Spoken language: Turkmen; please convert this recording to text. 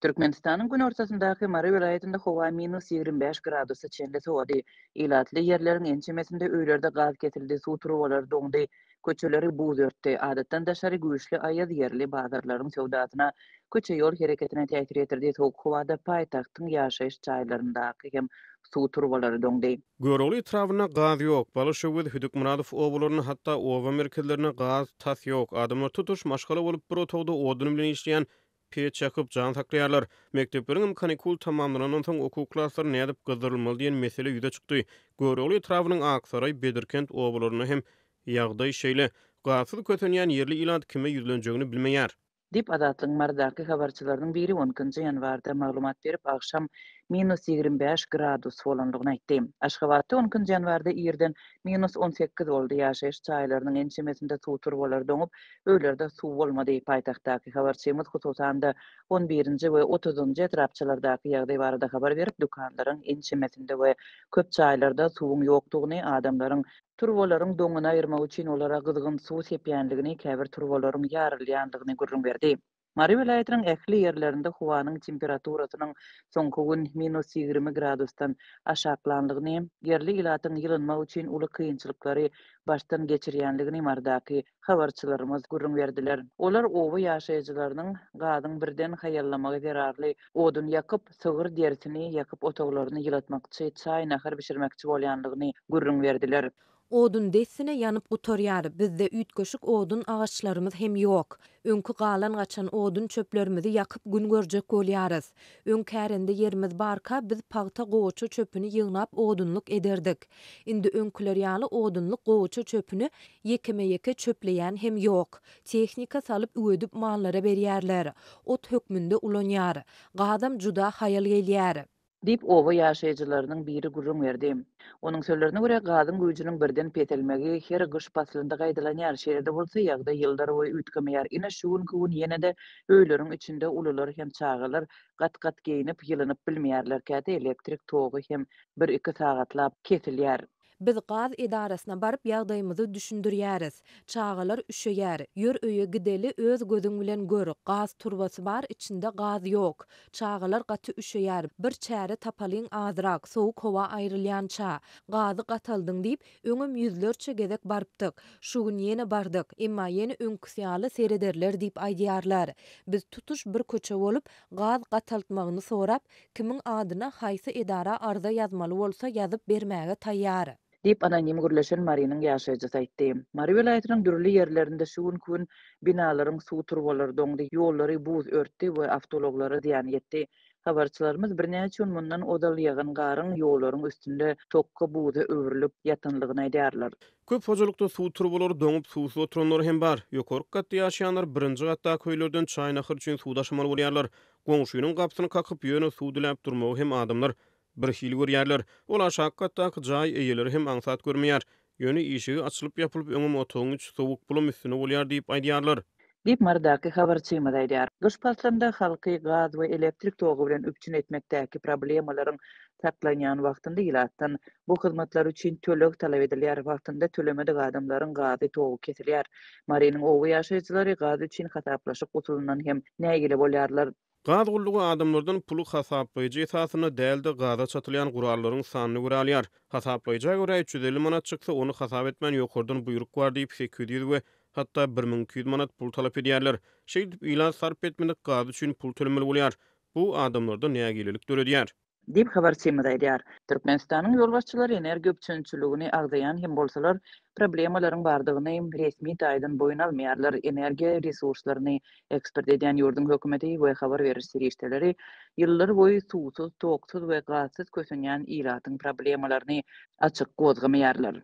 Türkmenistan'ın gün ortasındaki Mara vilayetinde hova minus 25 gradus çenle soğadı. İlatlı yerlerin ençemesinde öylerde gaz kesildi, su turuvalar dondi, köçüleri buz örtti. Adattan daşarı güçlü ayaz yerli bazarların sevdatına köçü yol hareketine tehdit etirdi. Soğuk hovada payitahtın yaşayış çaylarında hem su turvalary döngdi. Görüli travna gaz yok. Balaşowuz Hüdük Muradow oglaryny hatda owa merkezlerine gaz tas ýok. Adamlar tutuş maşgala bolup bir otogda odunum bilen Pet çakıp can takrıyarlar. Mekteplerin kanikul tamamlanan ondan sonra okul klasları ne edip kızdırılmalı diyen mesele yüze çıktı. Göre oluyor Aksaray, Bedirkent, Ovalarına hem yağday şeyle. Gatsız kötüneyen yerli ilan kime yüzlenceğini bilmeyer. Dip adatlı mardaki haberçilerin biri 12. yanvarda malumat verip akşam minus 25 gradus bolandygyny aýtdy. Aşgabatda 10 gün janwarda ýerden minus 18 boldy ýaşaýyş çaýlarynyň ençemesinde su turbolary donup, öýlerde suw volmadi paytaktaki habarçymyz khususanda, 11-nji we 30-njy etrapçylardaky ýagdaý varada habar berip, dukanlaryň ençemesinde we köp çaylarda suvun ýokdugyny adamlaryň turbolaryň döňüne ýerme üçin olara gyzgyn suw sepýänligini, käbir turbolaryň ýarylýanlygyny gürrüň berdi. Mari vilayetinin ähli yerlerinde havanın temperaturasının soňky gün -20 gradusdan aşaklandygyny, yerli ilatyň ýylanma üçin uly kynçylyklary başdan geçirýändigini mardaky habarçylarymyz gurrun berdiler. Olar owa ýaşaýjylarynyň gadyň birden haýallamagy zerarly odun ýakyp, sygyr derisini ýakyp otaglaryny ýylatmakçy, çaýna har bişirmekçi bolýandygyny gurrun berdiler. Odun dessine yanıp utoryar, bizde üt köşük odun ağaçlarımız hem yok. Önkü qalan qaçan odun çöplörümüzü yakıp gün görcek olyarız. Önkərinde yerimiz barka, biz pağta qoğuçu çöpünü yığnap odunluk edirdik. İndi önkülör yalı odunluk qoğuçu çöpünü yekime yeke çöpleyen hem yok. Teknika salıp üödüp mallara beriyerler. Ot hökmünde ulonyar. Qadam cuda hayal geliyerim. Dip ova yaşayıcılarının biri gurrum verdi. Onuň sözlerine göre gazın gücünün birden petelmegi her gış paslynda gaydalan yer bolsa ýagda yıldar boyu ütkeme yer. Ine şuğun kuğun yene de içinde hem çağılır, kat kat giyinip yılınıp bilmeyerler elektrik togu hem bir iki sagatlap ketil Biz gaz idarasına barıp yağdayımızı düşündür yeriz. Çağılır üşü yer. Yür öyü gideli öz gözün bilen gör. Gaz turvası bar içinde gaz yok. Çağılır gati üşü Bir çeri tapalin azrak. soğu kova ayrılayan ça. Gazı katıldın deyip önüm yüzler gezek barıptık. Şu gün yeni bardık. İmma yeni ön kısiyalı seyrederler deyip Biz tutuş bir köçü olup gaz katıltmağını sorap kimin adına hayse idara arda yazmalı olsa yazıp bermeğe tayyarı. dip anonim gürleşen Marinin ýaşajy saýtdy. Mari welaýatynyň dürli ýerlerinde şu gün binaların su suw turbalary yolları ýollary buz örtdi we awtologlara diýen ýetdi. Habarçylarymyz birnäçe gün mundan odal ýagyn garyň ýollaryň üstünde tokka buzy öwrülip ýatanlygyny aýdýarlar. Köp hojalykda suw turbalary doňup suwsuz oturanlar hem bar. Ýokarky gatda ýaşaýanlar birinji gatda köýlerden çaýnahyr üçin suwda şamal bolýarlar. Goňşuýunyň gapsyny kakyp ýöne suw dilep durmagy hem adamlar bir hil görýärler. Ola şakkatda jaý eýeler hem aňsat görmeýär. Ýöni işi açylyp ýapylyp öňüm otoň üç sowuk pulum üstüne bolýar diýip aýdýarlar. Dip mardaky habarçy maýdýar. Gospaslanda halky gaz we elektrik togu bilen üpçün etmekdäki problemalaryň taklanýan wagtynda ýelatdan bu hyzmatlar üçin tölek talap edilýär. Wagtynda tölemedi adamlaryň gaz togu kesilýär. Mariň owy ýaşajylary gaz üçin hataplaşyp aplaşyp hem hem näge bolýarlar Gaz gullugu adamlardan pulu hasaplayıcı esasını dəldi gaza çatılayan qurallarının sanını qurallar. Hasaplayıcı qura 350 manat çıksa onu hasap etmən yokurdun buyruk var deyip 800 ve hatta 1200 manat pul talap ediyarlar. Şeyd ilan sarp etmenik gaz üçün pul tölümel oluyar. Bu adamlarda neya gelirlik dörediyar. Dip xabar çeymada ediyar. Türkmenistan'ın yolbaşçıları enerji öpçönçülüğünü ağdayan hem bolsalar problemalaryň bardygyny resmi taýdan boyun almaýarlar. Energiýa resurslaryny ekspert edýän ýurdun hökümeti we habar berişi işleri ýyllar boyu suwsuz, toksuz we gazsyz kösünýän iýratyň problemalaryny açyk gozgamaýarlar.